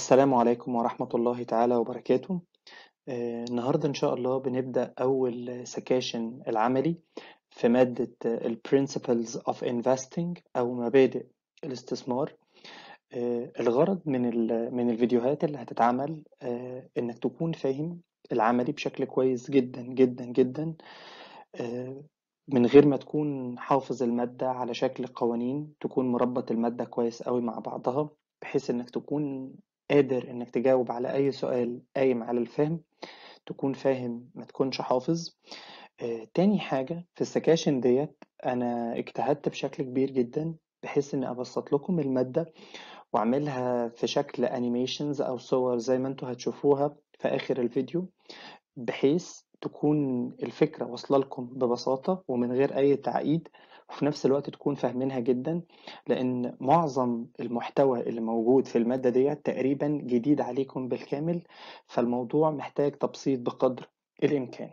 السلام عليكم ورحمة الله تعالى وبركاته آه، النهاردة إن شاء الله بنبدأ أول سكاشن العملي في مادة ال Principles of Investing أو مبادئ الاستثمار آه، الغرض من, من الفيديوهات اللي هتتعمل آه، إنك تكون فاهم العملي بشكل كويس جدا جدا جدا آه، من غير ما تكون حافظ المادة على شكل قوانين تكون مربط المادة كويس قوي مع بعضها بحيث انك تكون قادر انك تجاوب على اي سؤال قايم على الفهم تكون فاهم ما تكونش حافظ آه، تاني حاجة في السكاشن ديت أنا اجتهدت بشكل كبير جدا بحيث إني أبسط لكم المادة وأعملها في شكل أنيميشنز أو صور زي ما أنتوا هتشوفوها في آخر الفيديو بحيث تكون الفكرة واصلة لكم ببساطة ومن غير أي تعقيد وفي نفس الوقت تكون فاهمينها جدا لان معظم المحتوى اللي موجود في الماده ديت تقريبا جديد عليكم بالكامل فالموضوع محتاج تبسيط بقدر الامكان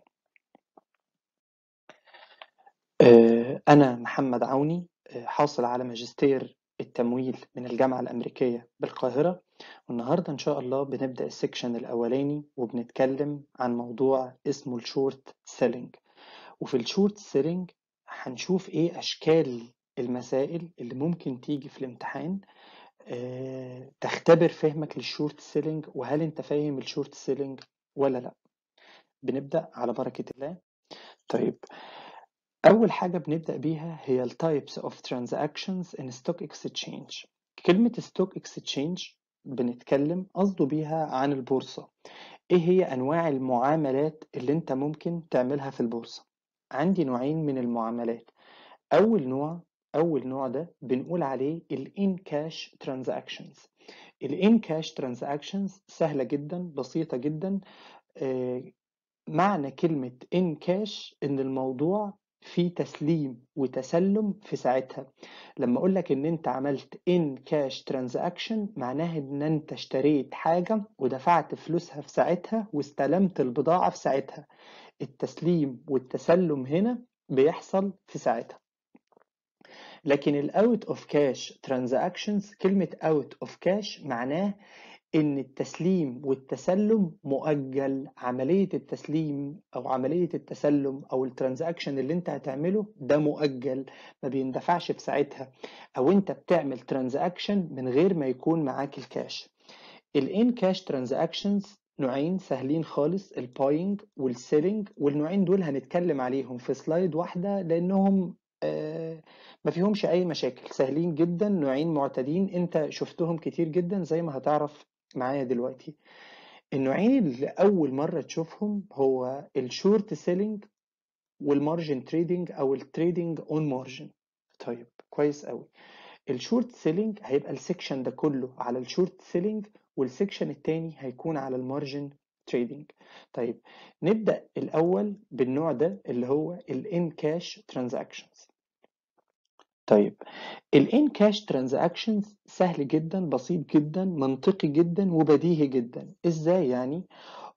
آه، انا محمد عوني آه، حاصل على ماجستير التمويل من الجامعة الأمريكية بالقاهرة والنهاردة إن شاء الله بنبدأ السكشن الأولاني وبنتكلم عن موضوع اسمه الشورت سيلينج وفي الشورت سيلينج هنشوف ايه اشكال المسائل اللي ممكن تيجي في الامتحان اه تختبر فهمك للشورت سيلينج وهل انت فاهم الشورت سيلينج ولا لا بنبدا على بركه الله طيب اول حاجه بنبدا بيها هي التايبس اوف ترانزاكشنز ان ستوك اكسشينج كلمه ستوك اكسشينج بنتكلم قصده بيها عن البورصه ايه هي انواع المعاملات اللي انت ممكن تعملها في البورصه عندي نوعين من المعاملات أول نوع أول نوع ده بنقول عليه الإن كاش ترانزاكشنز الإن كاش ترانزاكشنز سهلة جدا بسيطة جدا آه، معنى كلمة إن كاش إن الموضوع في تسليم وتسلم في ساعتها لما اقول لك ان انت عملت ان كاش ترانزاكشن معناه ان انت اشتريت حاجه ودفعت فلوسها في ساعتها واستلمت البضاعه في ساعتها التسليم والتسلم هنا بيحصل في ساعتها لكن الاوت اوف كاش ترانزاكشنز كلمه اوت اوف كاش معناه إن التسليم والتسلم مؤجل عملية التسليم أو عملية التسلم أو الترانزاكشن اللي أنت هتعمله ده مؤجل ما بيندفعش في ساعتها أو أنت بتعمل ترانزاكشن من غير ما يكون معاك الكاش الان كاش ترانزاكشنز نوعين سهلين خالص الباينج والسيلينج والنوعين دول هنتكلم عليهم في سلايد واحدة لأنهم آه ما فيهمش اي مشاكل سهلين جدا نوعين معتادين انت شفتهم كتير جدا زي ما هتعرف معايا دلوقتي. النوعين اللي أول مرّة تشوفهم هو الشورت سيلينج والمارجن تريدنج أو التريدنج اون مارجن طيب كويس قوي الشورت سيلينج هيبقى السكشن ده كلّه على الشورت سيلينج والسكشن الثاني هيكون على المارجن تريدنج طيب نبدأ الأول بالنوع ده اللي هو الان كاش ترانزاكشنز طيب الان كاش ترانزاكشنز سهل جدا بسيط جدا منطقي جدا وبديهي جدا ازاي يعني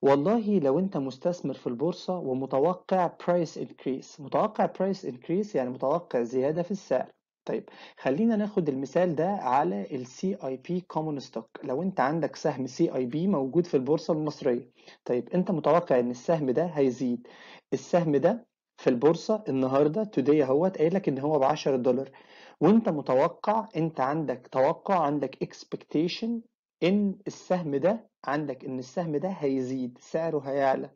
والله لو انت مستثمر في البورصه ومتوقع برايس انكريس متوقع برايس انكريس يعني متوقع زياده في السعر طيب خلينا ناخد المثال ده على السي اي بي كومون ستوك لو انت عندك سهم سي اي بي موجود في البورصه المصريه طيب انت متوقع ان السهم ده هيزيد السهم ده في البورصه النهارده توداي اهوت قايل لك ان هو ب 10 دولار وانت متوقع انت عندك توقع عندك اكسبكتيشن ان السهم ده عندك ان السهم ده هيزيد سعره هيعلى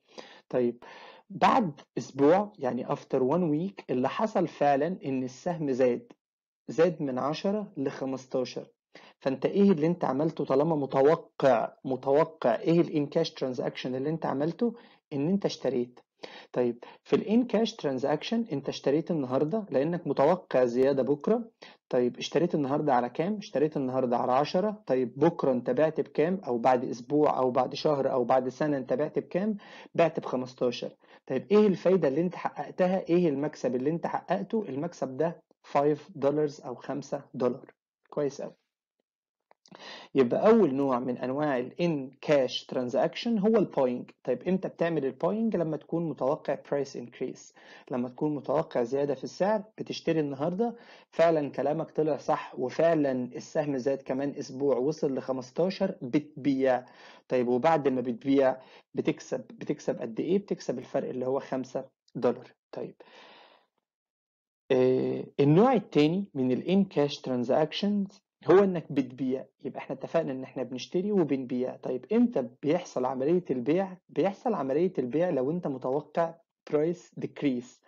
طيب بعد اسبوع يعني افتر 1 ويك اللي حصل فعلا ان السهم زاد زاد من 10 ل 15 فانت ايه اللي انت عملته طالما متوقع متوقع ايه الانكاش ترانزاكشن اللي انت عملته ان انت اشتريت طيب في الان كاش ترانزاكشن انت اشتريت النهارده لانك متوقع زياده بكره طيب اشتريت النهارده على كام اشتريت النهارده على 10 طيب بكره انت بعت بكام او بعد اسبوع او بعد شهر او بعد سنه انت بعت بكام بعت ب 15 طيب ايه الفايده اللي انت حققتها ايه المكسب اللي انت حققته المكسب ده 5 دولار او 5 دولار كويس قوي يبقى اول نوع من انواع الان كاش ترانزاكشن هو البوينج طيب امتى بتعمل البوينج لما تكون متوقع برايس انكريس لما تكون متوقع زياده في السعر بتشتري النهارده فعلا كلامك طلع صح وفعلا السهم زاد كمان اسبوع وصل ل 15 بتبيع طيب وبعد ما بتبيع بتكسب بتكسب قد ايه بتكسب الفرق اللي هو 5 دولار طيب آه، النوع الثاني من الان كاش ترانزاكشنز هو انك بتبيع يبقى احنا اتفقنا ان احنا بنشتري وبنبيع طيب امتى بيحصل عمليه البيع بيحصل عمليه البيع لو انت متوقع price decrease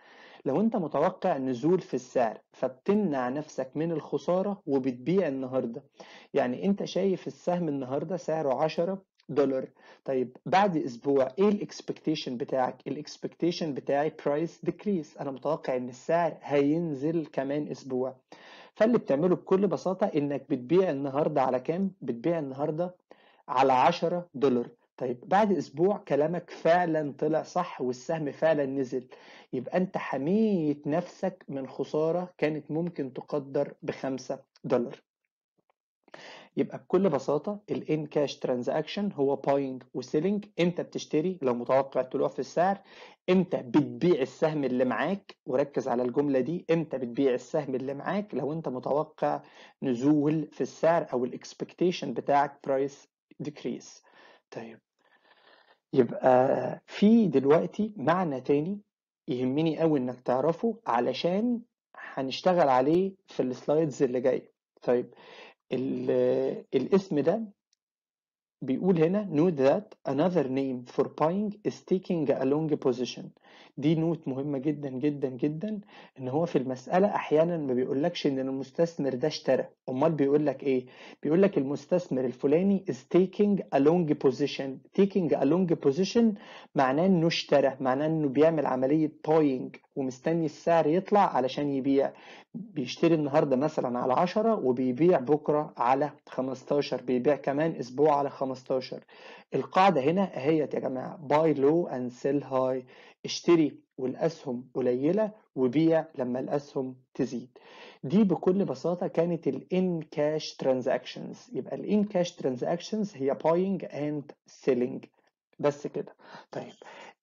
لو انت متوقع نزول في السعر فبتمنع نفسك من الخساره وبتبيع النهارده يعني انت شايف السهم النهارده سعره 10 دولار طيب بعد اسبوع ايه الاكسبكتيشن بتاعك الاكسبكتيشن بتاعي برايس ديكريس انا متوقع ان السعر هينزل كمان اسبوع فاللي بتعمله بكل بساطه انك بتبيع النهارده على كام؟ بتبيع النهارده على 10 دولار طيب بعد اسبوع كلامك فعلا طلع صح والسهم فعلا نزل يبقى انت حميت نفسك من خساره كانت ممكن تقدر بخمسة دولار يبقى بكل بساطه الان كاش ترانزاكشن هو باينج وسيلينج امتى بتشتري لو متوقع طلوع في السعر امتى بتبيع السهم اللي معاك وركز على الجمله دي امتى بتبيع السهم اللي معاك لو انت متوقع نزول في السعر او الاكسبكتيشن بتاعك برايس ديكريس طيب يبقى في دلوقتي معنى تاني يهمني قوي انك تعرفه علشان هنشتغل عليه في السلايدز اللي جايه طيب الاسم ده بيقول هنا note that another name for buying is taking a long position دي نوت مهمة جدا جدا جدا ان هو في المسألة احيانا ما بيقولكش ان المستثمر ده اشترى امال بيقولك ايه بيقولك المستثمر الفلاني is taking a long position taking a long position معناه انه اشترى معناه انه بيعمل عملية buying ومستني السعر يطلع علشان يبيع بيشتري النهارده مثلا على 10 وبيبيع بكره على 15 بيبيع كمان اسبوع على 15 القاعده هنا اهيت يا جماعه باي لو اند سيل هاي اشتري والاسهم قليله وبيع لما الاسهم تزيد دي بكل بساطه كانت الان كاش ترانزاكشنز يبقى الان كاش ترانزاكشنز هي باينج اند سيلينج بس كده طيب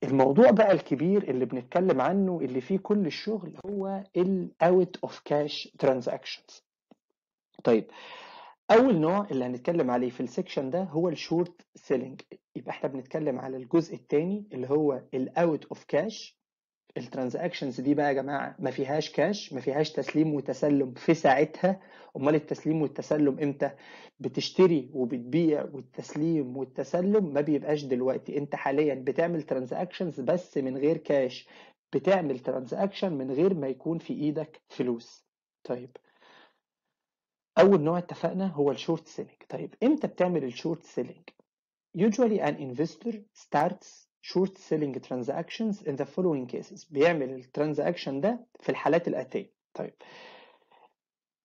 الموضوع بقى الكبير اللي بنتكلم عنه اللي فيه كل الشغل هو الـ out of cash transactions طيب اول نوع اللي هنتكلم عليه في السكشن ده هو الشورت سيلينج يبقى احنا بنتكلم على الجزء الثاني اللي هو الاوت اوف كاش الترانزاكشنز دي بقى يا جماعه ما فيهاش كاش ما فيهاش تسليم وتسلم في ساعتها امال التسليم والتسلم امتى بتشتري وبتبيع والتسليم والتسلم ما بيبقاش دلوقتي انت حاليا بتعمل ترانزاكشنز بس من غير كاش بتعمل ترانزاكشن من غير ما يكون في ايدك فلوس طيب اول نوع اتفقنا هو الشورت سيلينج طيب امتى بتعمل الشورت سيلينج usually an investor starts short selling transactions in the following cases بيعمل الترانزاكشن ده في الحالات الاتيه طيب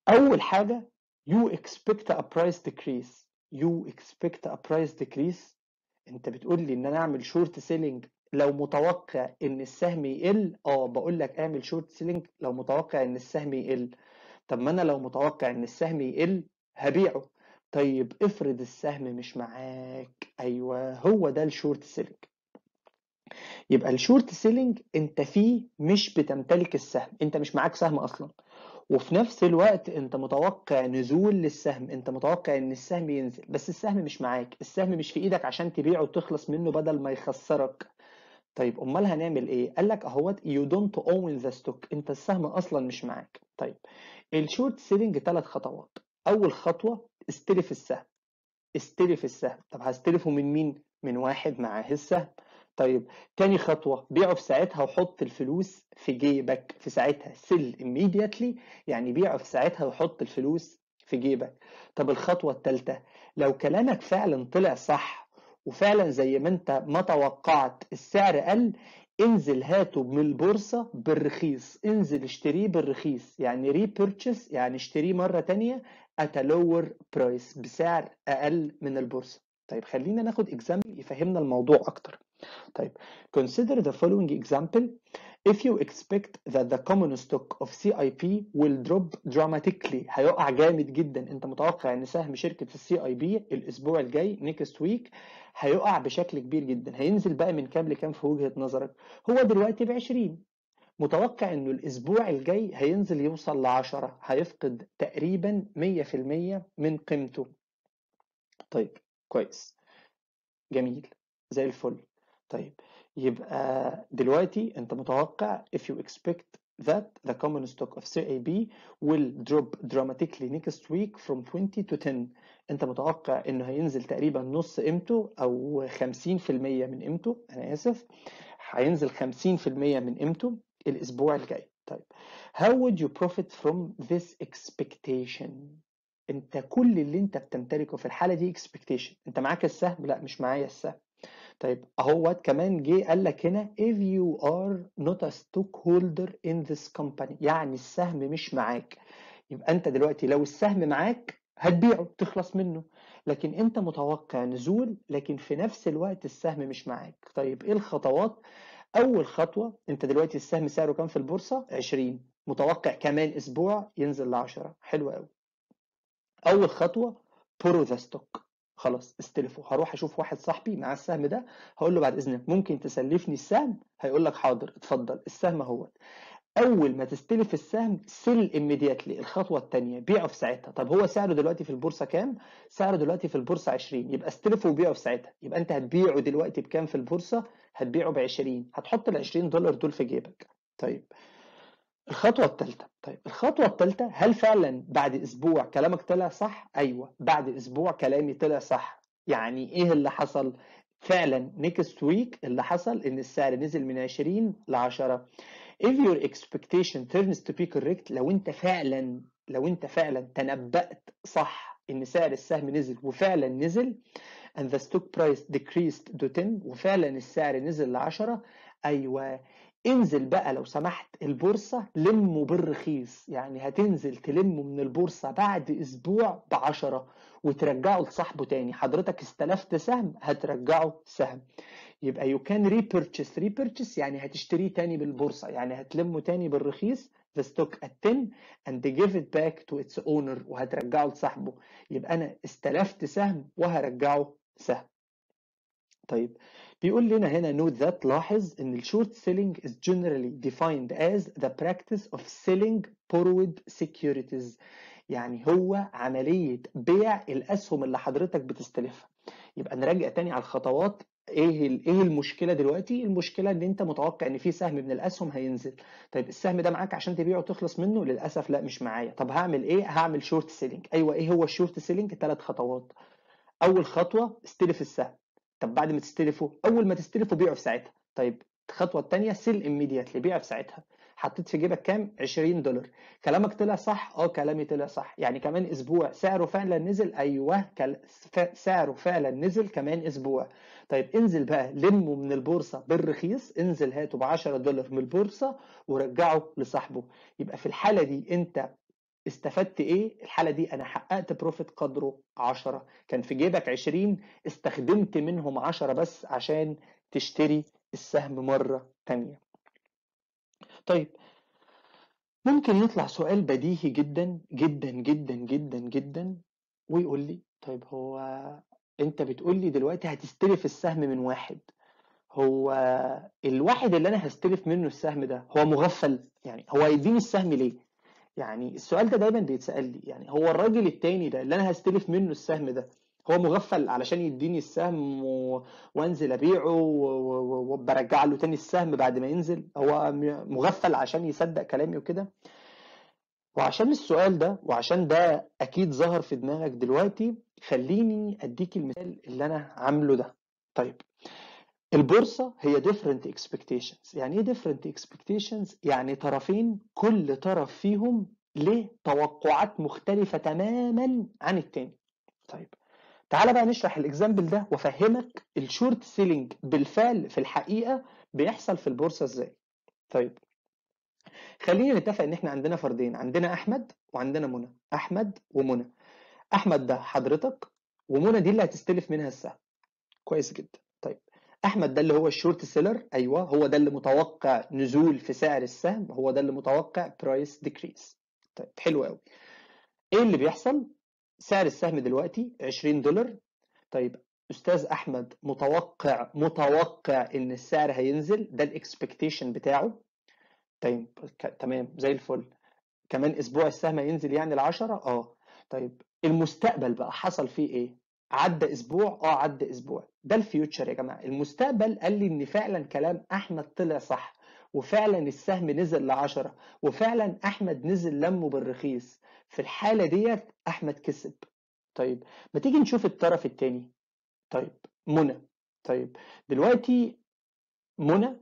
اول حاجه you expect a price decrease you expect a price decrease انت بتقول لي ان انا اعمل شورت سيلينج لو متوقع ان السهم يقل اه بقول لك اعمل شورت سيلينج لو متوقع ان السهم يقل طب ما انا لو متوقع ان السهم يقل هبيعه طيب افرض السهم مش معاك ايوه هو ده الشورت سيلينج يبقى الشورت سيلينج انت فيه مش بتمتلك السهم انت مش معاك سهم اصلا وفي نفس الوقت انت متوقع نزول للسهم انت متوقع ان السهم ينزل بس السهم مش معاك السهم مش في ايدك عشان تبيعه وتخلص منه بدل ما يخسرك طيب امال هنعمل ايه قال لك اهوت يو دونت اون ذا ستوك انت السهم اصلا مش معاك طيب الشورت سيلينج ثلاث خطوات اول خطوه استلف السهم استلف السهم طب هستلفه من مين من واحد معاه السهم طيب تاني خطوه بيعه في ساعتها وحط الفلوس في جيبك في ساعتها سيل immediately يعني بيعه في ساعتها وحط الفلوس في جيبك طب الخطوه التالتة لو كلامك فعلا طلع صح وفعلا زي ما انت ما توقعت السعر قل انزل هاته من البورصة بالرخيص انزل اشتريه بالرخيص يعني repurchase يعني اشتريه مرة تانية at a lower price بسعر اقل من البورصة طيب خلينا ناخد اكزامبل يفهمنا الموضوع اكتر طيب consider the following example if you expect that the common stock of CIP will drop dramatically هيقع جامد جدا انت متوقع ان سهم شركه السي اي بي الاسبوع الجاي next ويك هيقع بشكل كبير جدا هينزل بقى من كام لكام في وجهه نظرك هو دلوقتي ب 20 متوقع انه الاسبوع الجاي هينزل يوصل ل 10 هيفقد تقريبا 100% من قيمته طيب كويس جميل زي الفل طيب يبقى دلوقتي انت متوقع if you expect that the common stock of CAB will drop dramatically next week from 20 to 10 انت متوقع انه هينزل تقريبا نص قيمته او 50% من قيمته انا اسف هينزل 50% من قيمته الاسبوع الجاي طيب how would you profit from this expectation انت كل اللي انت بتمتلكه في الحاله دي expectation انت معاك السهم لا مش معايا السهم طيب اهوت كمان جه قال لك هنا if you are not a stockholder in this company يعني السهم مش معاك يبقى انت دلوقتي لو السهم معاك هتبيعه تخلص منه لكن انت متوقع نزول لكن في نفس الوقت السهم مش معاك طيب ايه الخطوات اول خطوه انت دلوقتي السهم سعره كام في البورصه 20 متوقع كمان اسبوع ينزل ل 10 حلو قوي اول خطوه بورو ذا ستوك خلاص استلفه هروح اشوف واحد صاحبي معاه السهم ده هقول له بعد اذنك ممكن تسلفني السهم هيقول لك حاضر اتفضل السهم اهوت اول ما تستلف السهم سيل immediately الخطوه الثانيه بيعه في ساعتها طب هو سعره دلوقتي في البورصه كام سعره دلوقتي في البورصه 20 يبقى استلفه وبيعه في ساعتها يبقى انت هتبيعه دلوقتي بكام في البورصه هتبيعه ب 20 هتحط ال 20 دولار دول في جيبك طيب الخطوه الثالثه طيب الخطوة الثالثة هل فعلا بعد أسبوع كلامك طلع صح؟ أيوه بعد أسبوع كلامي طلع صح يعني إيه اللي حصل؟ فعلا نيكست ويك اللي حصل إن السعر نزل من 20 ل 10 if your expectation turns to be correct لو أنت فعلا لو أنت فعلا تنبأت صح إن سعر السهم نزل وفعلا نزل and the stock price decreased to 10 وفعلا السعر نزل ل 10 أيوه انزل بقى لو سمحت البورصة لمه بالرخيص يعني هتنزل تلمه من البورصة بعد أسبوع بعشرة وترجعه لصاحبه تاني حضرتك استلفت سهم هترجعه سهم يبقى يو كان ريبيرتشس ريبيرتشس يعني هتشتريه تاني بالبورصة يعني هتلمه تاني بالرخيص the stock at 10 and give it back to its owner وهترجعه لصاحبه يبقى أنا استلفت سهم وهرجعه سهم طيب بيقول لنا هنا نوت ذات لاحظ ان الشورت سيلينج از جنرالي ديفايند از ذا براكتس اوف سيلينج بورود سيكيورتيز يعني هو عملية بيع الأسهم اللي حضرتك بتستلفها يبقى نراجع تاني على الخطوات ايه ايه المشكله دلوقتي المشكله ان انت متوقع ان في سهم من الاسهم هينزل طيب السهم ده معاك عشان تبيعه وتخلص منه للاسف لا مش معايا طب هعمل ايه هعمل شورت سيلينج ايوه ايه هو الشورت سيلينج ثلاث خطوات اول خطوه استلف السهم طب بعد ما تستلفه اول ما تستلفه بيعه في ساعتها طيب الخطوه الثانيه سيل اميديتلي بيع في ساعتها حطيت في جيبك كام 20 دولار كلامك طلع صح اه كلامي طلع صح يعني كمان اسبوع سعره فعلا نزل ايوه كل... سعره فعلا نزل كمان اسبوع طيب انزل بقى لمه من البورصه بالرخيص انزل هاته ب 10 دولار من البورصه ورجعه لصاحبه يبقى في الحاله دي انت استفدت ايه الحاله دي انا حققت بروفيت قدره 10 كان في جيبك 20 استخدمت منهم 10 بس عشان تشتري السهم مره تانية طيب ممكن يطلع سؤال بديهي جدا جدا جدا جدا جدا ويقول لي طيب هو انت بتقول لي دلوقتي هتستلف السهم من واحد هو الواحد اللي انا هستلف منه السهم ده هو مغفل يعني هو هيديني السهم ليه يعني السؤال ده دايما بيتسال لي يعني هو الراجل التاني ده اللي انا هستلف منه السهم ده هو مغفل علشان يديني السهم و... وانزل ابيعه وبرجع له تاني السهم بعد ما ينزل هو مغفل عشان يصدق كلامي وكده وعشان السؤال ده وعشان ده اكيد ظهر في دماغك دلوقتي خليني اديك المثال اللي انا عامله ده طيب البورصه هي different expectations يعني ايه different expectations يعني طرفين كل طرف فيهم ليه توقعات مختلفه تماما عن التاني طيب تعال بقى نشرح الاكزامبل ده وافهمك الشورت سيلينج بالفعل في الحقيقه بيحصل في البورصه ازاي طيب خلينا نتفق ان احنا عندنا فردين عندنا احمد وعندنا منى احمد ومنى احمد ده حضرتك ومنى دي اللي هتستلف منها السهم كويس جدا احمد ده اللي هو الشورت سيلر ايوه هو ده اللي متوقع نزول في سعر السهم هو ده اللي متوقع برايس ديكريس طيب حلو قوي ايه اللي بيحصل سعر السهم دلوقتي 20 دولار طيب استاذ احمد متوقع متوقع ان السعر هينزل ده الاكسبكتيشن بتاعه طيب تمام زي الفل كمان اسبوع السهم هينزل يعني ال 10 اه طيب المستقبل بقى حصل فيه ايه عدى اسبوع اه عدى اسبوع ده الفيوتشر يا جماعه المستقبل قال لي ان فعلا كلام احمد طلع صح وفعلا السهم نزل ل 10 وفعلا احمد نزل لمه بالرخيص في الحاله ديت احمد كسب طيب ما تيجي نشوف الطرف الثاني طيب منى طيب دلوقتي منى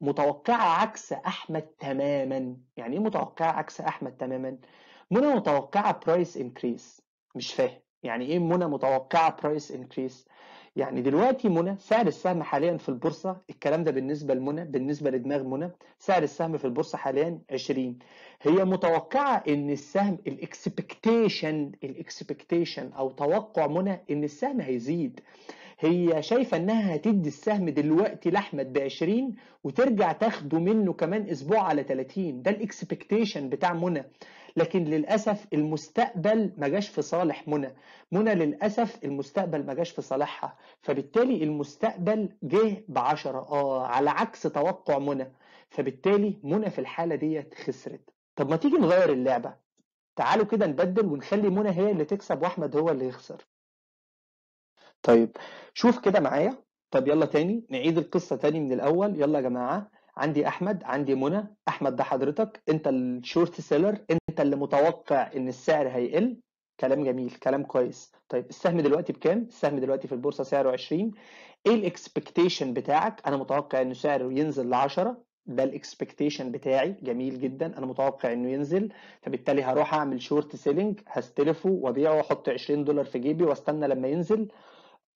متوقعه عكس احمد تماما يعني ايه متوقعه عكس احمد تماما منى متوقعه برايس انكريس مش فاهم يعني ايه منى متوقعه برايس انكريس يعني دلوقتي منى سعر السهم حاليا في البورصه الكلام ده بالنسبه لمنى بالنسبه لدماغ منى سعر السهم في البورصه حاليا 20 هي متوقعه ان السهم الاكسبكتيشن الاكسبكتيشن او توقع منى ان السهم هيزيد هي شايفه انها هتدي السهم دلوقتي لاحمد ب 20 وترجع تاخده منه كمان اسبوع على 30 ده الاكسبكتيشن بتاع منى لكن للاسف المستقبل ما جاش في صالح منى منى للاسف المستقبل ما جاش في صالحها فبالتالي المستقبل جه بعشرة اه على عكس توقع منى فبالتالي منى في الحاله ديت خسرت طب ما تيجي نغير اللعبه تعالوا كده نبدل ونخلي منى هي اللي تكسب واحمد هو اللي يخسر طيب شوف كده معايا طب يلا تاني نعيد القصه تاني من الاول يلا يا جماعه عندي احمد عندي منى احمد ده حضرتك انت الشورت سيلر انت اللي متوقع ان السعر هيقل كلام جميل كلام كويس طيب السهم دلوقتي بكام السهم دلوقتي في البورصه سعره 20 ايه الاكسبكتيشن بتاعك انا متوقع ان سعره ينزل ل 10 ده الاكسبكتيشن بتاعي جميل جدا انا متوقع انه ينزل فبالتالي هروح اعمل شورت سيلينج هستلفه وابيعه واحط 20 دولار في جيبي واستنى لما ينزل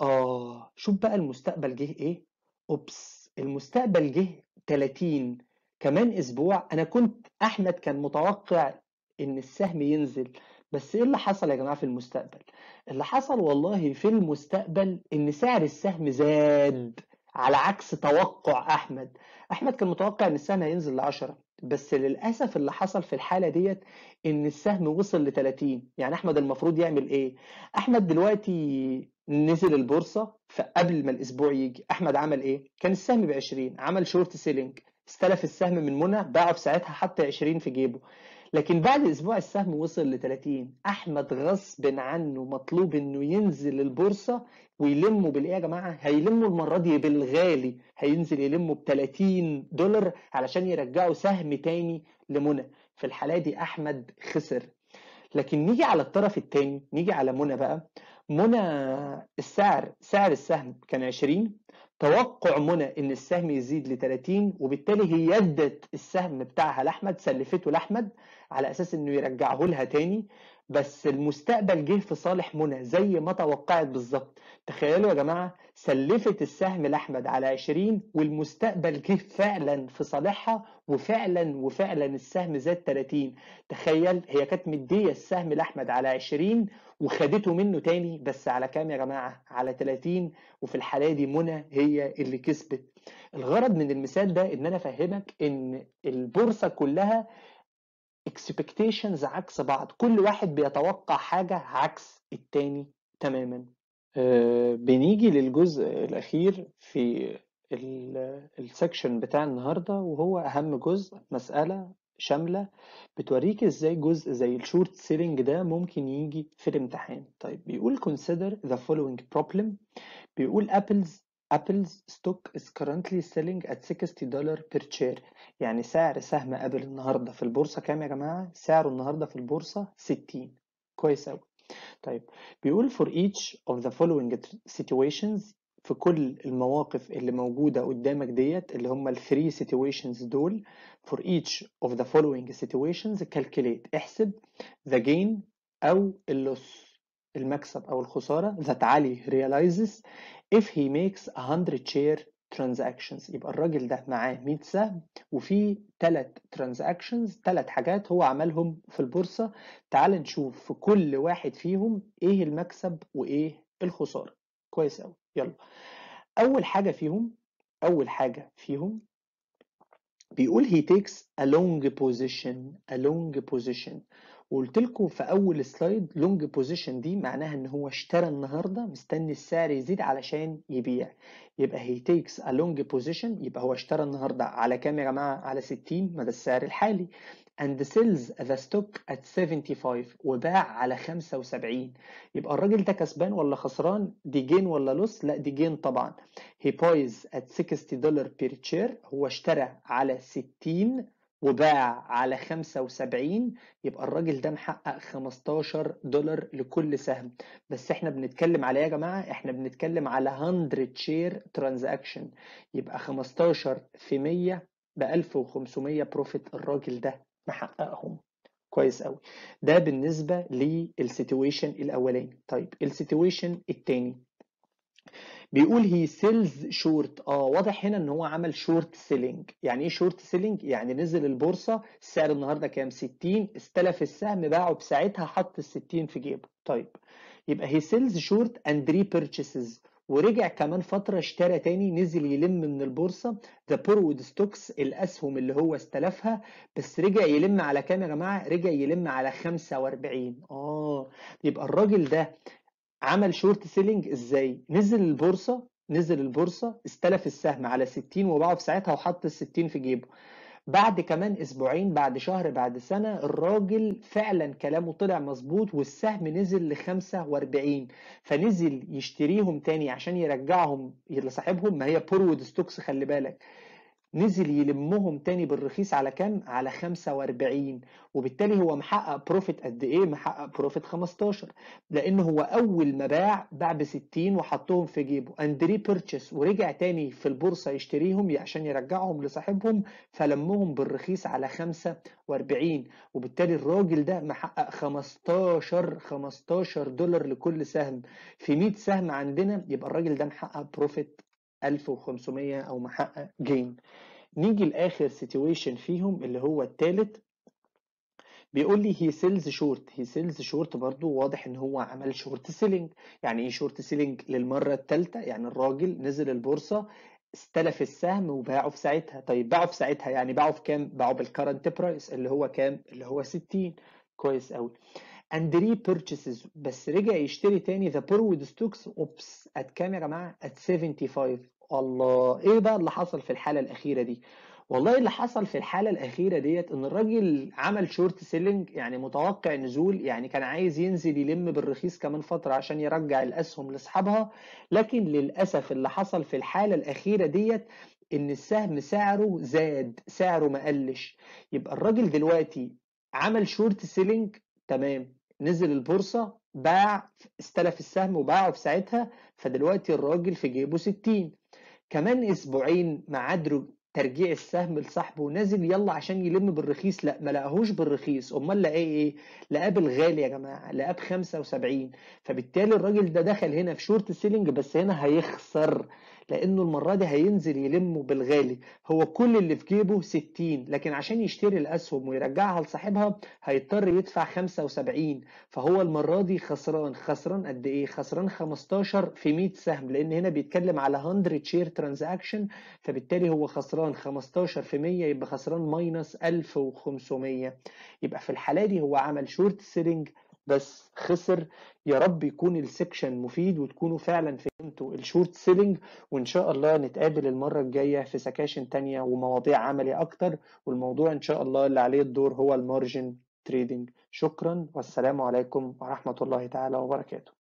اه شوف بقى المستقبل جه ايه اوبس المستقبل جه 30 كمان اسبوع انا كنت احمد كان متوقع ان السهم ينزل بس ايه اللي حصل يا جماعه في المستقبل اللي حصل والله في المستقبل ان سعر السهم زاد على عكس توقع احمد احمد كان متوقع ان السهم هينزل ل 10 بس للاسف اللي حصل في الحاله ديت ان السهم وصل ل 30 يعني احمد المفروض يعمل ايه احمد دلوقتي نزل البورصه فقبل ما الاسبوع يجي احمد عمل ايه كان السهم ب 20 عمل شورت سيلينج استلف السهم من منى باعه في ساعتها حط 20 في جيبه لكن بعد اسبوع السهم وصل ل 30 احمد غصب عنه مطلوب انه ينزل البورصه ويلموا بالايه يا جماعه هيلموا المره دي بالغالي هينزل يلموا ب 30 دولار علشان يرجعوا سهم تاني لمنى في الحاله دي احمد خسر لكن نيجي على الطرف التاني نيجي على منى بقى منى السعر سعر السهم كان 20 توقع منى ان السهم يزيد ل 30 وبالتالي هي ادت السهم بتاعها لاحمد سلفته لاحمد على اساس انه يرجعه لها تاني بس المستقبل جه في صالح منى زي ما توقعت بالظبط تخيلوا يا جماعه سلفت السهم لاحمد على 20 والمستقبل جه فعلا في صالحها وفعلا وفعلا السهم زاد 30 تخيل هي كانت مديه السهم لاحمد على 20 وخدته منه تاني بس على كام يا جماعه على 30 وفي الحاله دي منى هي اللي كسبت الغرض من المثال ده ان انا افهمك ان البورصه كلها اكسبكتيشنز عكس بعض كل واحد بيتوقع حاجه عكس التاني تماما أه بنيجي للجزء الاخير في السكشن بتاع النهارده وهو اهم جزء مساله شامله بتوريك ازاي جزء زي الشورت سيلينج ده ممكن يجي في الامتحان طيب بيقول consider the following problem بيقول apples Apple's stock is currently selling at 60 dollar per share يعني سعر سهم ابل النهارده في البورصه كام يا جماعه سعره النهارده في البورصه 60 كويس قوي طيب بيقول for each of the following situations في كل المواقف اللي موجودة قدامك ديت اللي هم ال 3 situations دول for each of the following situations calculate احسب the gain أو اللوس المكسب أو الخسارة that علي realizes if he makes 100 share transactions يبقى الراجل ده معاه 100 سهم وفي ثلاث transactions ثلاث حاجات هو عملهم في البورصة تعال نشوف في كل واحد فيهم إيه المكسب وإيه الخسارة كويس أوي يلا اول حاجه فيهم اول حاجه فيهم بيقول he takes a long position a long position وقلت لكم في اول سلايد لونج بوزيشن دي معناها ان هو اشترى النهارده مستني السعر يزيد علشان يبيع يبقى هي تيكس ا لونج بوزيشن يبقى هو اشترى النهارده على كام يا جماعه على 60 مدى السعر الحالي and sells the stock at 75 وباع على 75 يبقى الراجل ده كسبان ولا خسران دي جين ولا لوس لا دي جين طبعا he buys at 60 دولار بير share هو اشترى على 60 وباع على 75 يبقى الراجل ده محقق 15 دولار لكل سهم بس احنا بنتكلم على ايه يا جماعه احنا بنتكلم على 100 شير ترانزاكشن يبقى 15 في 100 ب 1500 بروفيت الراجل ده نحققهم كويس قوي ده بالنسبه للسيتويشن الاولاني طيب السيتويشن الثاني بيقول هي سيلز شورت اه واضح هنا ان هو عمل شورت سيلينج يعني ايه شورت سيلينج يعني نزل البورصه السعر النهارده كام 60 استلف السهم باعه بساعتها حط ال 60 في جيبه طيب يبقى هي سيلز شورت اند ري بيرتشيسز ورجع كمان فترة اشترى تاني نزل يلم من البورصة ذا بورود ستوكس الأسهم اللي هو استلفها بس رجع يلم على كام يا جماعة؟ رجع يلم على 45 آه يبقى الراجل ده عمل شورت سيلينج ازاي؟ نزل البورصة نزل البورصة استلف السهم على 60 وباعه في ساعتها وحط ال 60 في جيبه بعد كمان اسبوعين بعد شهر بعد سنه الراجل فعلا كلامه طلع مظبوط والسهم نزل ل 45 فنزل يشتريهم تاني عشان يرجعهم لصاحبهم ما هي بورود ستوكس خلي بالك نزل يلمهم تاني بالرخيص على كام؟ على 45 وبالتالي هو محقق بروفيت قد ايه؟ محقق بروفيت 15 لان هو اول ما باع باع ب 60 وحطهم في جيبه اند ريبيرتشس ورجع تاني في البورصه يشتريهم عشان يرجعهم لصاحبهم فلمهم بالرخيص على 45 وبالتالي الراجل ده محقق 15 15 دولار لكل سهم في 100 سهم عندنا يبقى الراجل ده محقق بروفيت 1500 او محقق جين نيجي لاخر سيتويشن فيهم اللي هو الثالث بيقول لي هي سيلز شورت هي سيلز شورت برضو واضح ان هو عمل شورت سيلينج يعني ايه شورت سيلينج للمره الثالثه يعني الراجل نزل البورصه استلف السهم وباعه في ساعتها طيب باعه في ساعتها يعني باعه في كام باعه بالكرنت برايس اللي هو كام اللي هو 60 كويس قوي اند repurchases بس رجع يشتري تاني ذا بيرود ستوكس اوبس ات كام يا جماعه ات 75 الله ايه بقى اللي حصل في الحاله الاخيره دي والله اللي حصل في الحاله الاخيره ديت ان الراجل عمل شورت سيلينج يعني متوقع نزول يعني كان عايز ينزل يلم بالرخيص كمان فتره عشان يرجع الاسهم لاصحابها لكن للاسف اللي حصل في الحاله الاخيره ديت ان السهم سعره زاد سعره ما قلش يبقى الراجل دلوقتي عمل شورت سيلينج تمام نزل البورصه باع استلف السهم وباعه في ساعتها فدلوقتي الراجل في جيبه 60 كمان اسبوعين معاد ترجيع السهم لصاحبه نازل يلا عشان يلم بالرخيص لا ما لقاهوش بالرخيص امال لقاه ايه لقاه بالغالي يا جماعه لقاه ب 75 فبالتالي الراجل ده دخل هنا في شورت سيلينج بس هنا هيخسر لانه المره دي هينزل يلمه بالغالي هو كل اللي في جيبه 60 لكن عشان يشتري الاسهم ويرجعها لصاحبها هيضطر يدفع 75 فهو المره دي خسران خسران قد ايه خسران 15 في 100 سهم لان هنا بيتكلم على 100 شير ترانزاكشن فبالتالي هو خسران 15 في 100 يبقى خسران ماينس 1500 يبقى في الحاله دي هو عمل شورت سيلينج بس خسر يا رب يكون السكشن مفيد وتكونوا فعلا فهمتوا الشورت سيلينج وان شاء الله نتقابل المره الجايه في سكاشن تانية ومواضيع عملي اكتر والموضوع ان شاء الله اللي عليه الدور هو المارجن تريدنج شكرا والسلام عليكم ورحمه الله تعالى وبركاته